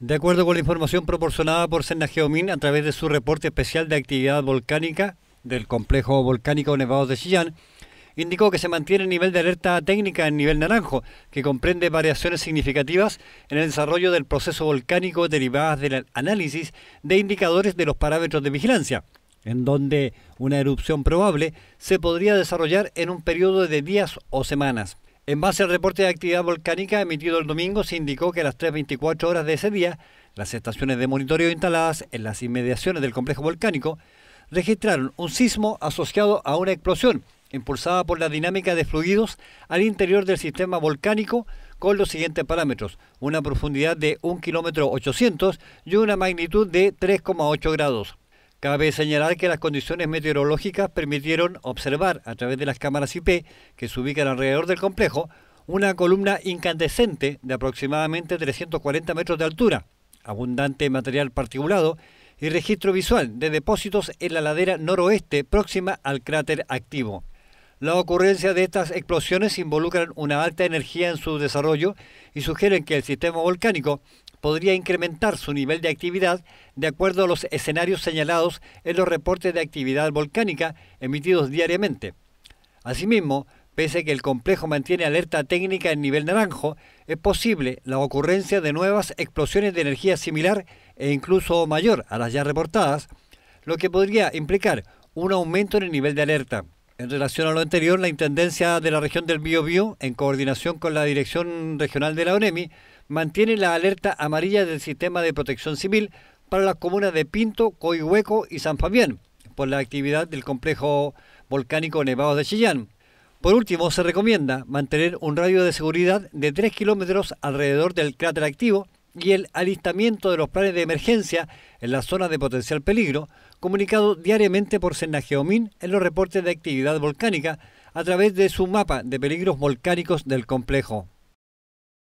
De acuerdo con la información proporcionada por Senna Geomín a través de su reporte especial de actividad volcánica del complejo volcánico Nevados de Chillán, indicó que se mantiene el nivel de alerta técnica en nivel naranjo, que comprende variaciones significativas en el desarrollo del proceso volcánico derivadas del análisis de indicadores de los parámetros de vigilancia, en donde una erupción probable se podría desarrollar en un periodo de días o semanas. En base al reporte de actividad volcánica emitido el domingo, se indicó que a las 3.24 horas de ese día, las estaciones de monitoreo instaladas en las inmediaciones del complejo volcánico registraron un sismo asociado a una explosión impulsada por la dinámica de fluidos al interior del sistema volcánico con los siguientes parámetros, una profundidad de 1 kilómetro 800 y una magnitud de 3,8 grados. Cabe señalar que las condiciones meteorológicas permitieron observar a través de las cámaras IP que se ubican alrededor del complejo una columna incandescente de aproximadamente 340 metros de altura, abundante material particulado y registro visual de depósitos en la ladera noroeste próxima al cráter activo. La ocurrencia de estas explosiones involucran una alta energía en su desarrollo y sugieren que el sistema volcánico podría incrementar su nivel de actividad de acuerdo a los escenarios señalados en los reportes de actividad volcánica emitidos diariamente. Asimismo, pese que el complejo mantiene alerta técnica en nivel naranjo, es posible la ocurrencia de nuevas explosiones de energía similar e incluso mayor a las ya reportadas, lo que podría implicar un aumento en el nivel de alerta. En relación a lo anterior, la Intendencia de la región del Biobío, en coordinación con la Dirección Regional de la ONEMI, mantiene la alerta amarilla del sistema de protección civil para las comunas de Pinto, Coihueco y San Fabián por la actividad del complejo volcánico Nevado de Chillán. Por último, se recomienda mantener un radio de seguridad de 3 kilómetros alrededor del cráter activo y el alistamiento de los planes de emergencia en las zonas de potencial peligro, comunicado diariamente por Senageomin en los reportes de actividad volcánica a través de su mapa de peligros volcánicos del complejo.